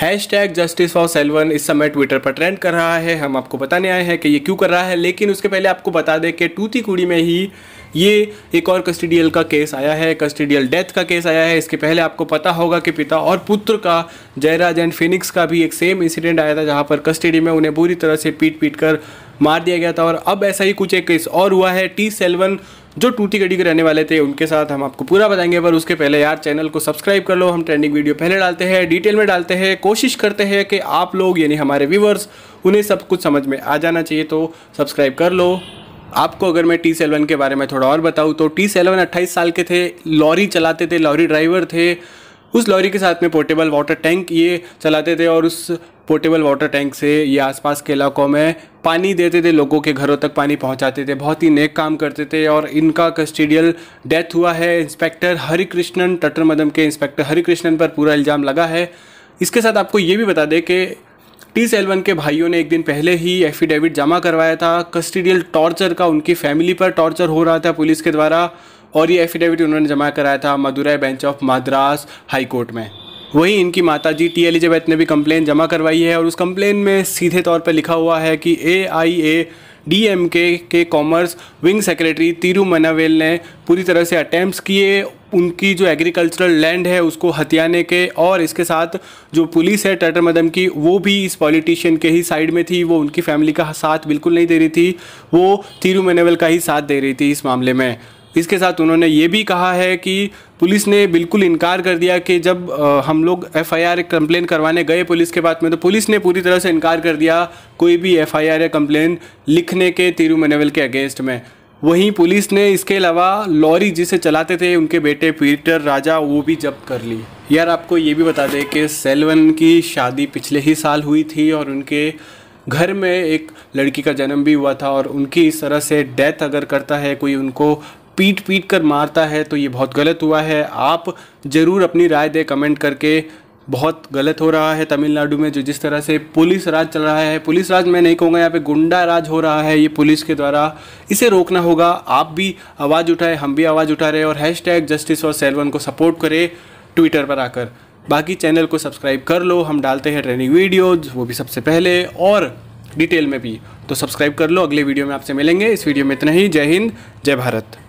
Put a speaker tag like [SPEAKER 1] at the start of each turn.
[SPEAKER 1] hash hashtag justice for Selvan इस समय Twitter पर ट्रेंड कर रहा है हम आपको बताने आए हैं कि ये क्यों कर रहा है लेकिन उसके पहले आपको बता दें कि टूतीकुड़ी में ही ये एक और कस्टडियल का केस आया है कस्टडियल डेथ का केस आया है इसके पहले आपको पता होगा कि पिता और पुत्र का जयराज एंड फिनिक्स का भी एक सेम इंसिडेंट आया था जहाँ पर कस्टडी में उन्हें बुरी तरह से पीट पीट कर मार दिया गया था और अब ऐसा ही कुछ एक केस और हुआ है टी सेलवन जो टूटी गड्डी के रहने वाले थे उनके साथ हम आपको पूरा बताएंगे पर उसके पहले यार चैनल को सब्सक्राइब कर लो हम ट्रेंडिंग वीडियो पहले डालते हैं डिटेल में डालते हैं कोशिश करते हैं कि आप लोग यानी हमारे व्यूवर्स उन्हें सब कुछ समझ में आ जाना चाहिए तो सब्सक्राइब कर लो आपको अगर मैं टी सेलेवन के बारे में थोड़ा और बताऊँ तो टी सेलेवन अट्ठाईस साल के थे लॉरी चलाते थे लॉरी ड्राइवर थे उस लॉरी के साथ में पोर्टेबल वाटर टैंक ये चलाते थे और उस पोर्टेबल वाटर टैंक से ये आसपास के इलाकों में पानी देते थे लोगों के घरों तक पानी पहुंचाते थे बहुत ही नेक काम करते थे और इनका कस्टडियल डेथ हुआ है इंस्पेक्टर हरिकृष्णन टटर मदम के इंस्पेक्टर हरिकृष्णन पर पूरा इल्ज़ाम लगा है इसके साथ आपको ये भी बता दें कि टी सेलवन के भाइयों ने एक दिन पहले ही एफिडेविट जमा करवाया था कस्टडियल टॉर्चर का उनकी फैमिली पर टॉर्चर हो रहा था पुलिस के द्वारा और ये एफिडेविट उन्होंने जमा कराया था Madurai bench of Madras high court में वहीं इनकी माता जी टी एलिजाबैथ ने भी कंप्लेन जमा करवाई है और उस कंप्लेन में सीधे तौर पर लिखा हुआ है कि ए आई ए डी एम के के commerce wing secretary Thirumanavel ने पूरी तरह से अटैम्प्ट किए उनकी जो एग्रीकल्चरल लैंड है उसको हथियाने के और इसके साथ जो पुलिस है टटर मदम की वो भी इस पॉलिटिशियन के ही साइड में थी वो उनकी फैमिली का साथ बिल्कुल नहीं दे रही थी वो तिरु मनावेल का ही साथ दे रही थी इस मामले में इसके साथ उन्होंने ये भी कहा है कि पुलिस ने बिल्कुल इनकार कर दिया कि जब हम लोग एफ आई आर कंप्लेन करवाने गए पुलिस के बाद में तो पुलिस ने पूरी तरह से इनकार कर दिया कोई भी एफ आई आर या कंप्लेन लिखने के तिरुमनेवल के अगेंस्ट में वहीं पुलिस ने इसके अलावा लॉरी जिसे चलाते थे उनके बेटे पीटर राजा वो भी जब्त कर ली यार आपको ये भी बता दें कि सेलवन की शादी पिछले ही साल हुई थी और उनके घर में एक लड़की का जन्म भी हुआ था और उनकी इस तरह से डेथ अगर करता है कोई उनको पीट पीट कर मारता है तो ये बहुत गलत हुआ है आप ज़रूर अपनी राय दे कमेंट करके बहुत गलत हो रहा है तमिलनाडु में जो जिस तरह से पुलिस राज चल रहा है पुलिस राज मैं नहीं कहूँगा यहाँ पे गुंडा राज हो रहा है ये पुलिस के द्वारा इसे रोकना होगा आप भी आवाज़ उठाएं हम भी आवाज़ उठा रहे और हैश टैग जस्टिस और सेलवन को सपोर्ट करें ट्विटर पर आकर बाकी चैनल को सब्सक्राइब कर लो हम डालते हैं ट्रेनिंग वीडियोज़ वो भी सबसे पहले और डिटेल में भी तो सब्सक्राइब कर लो अगले वीडियो में आपसे मिलेंगे इस वीडियो में इतना ही जय हिंद जय भारत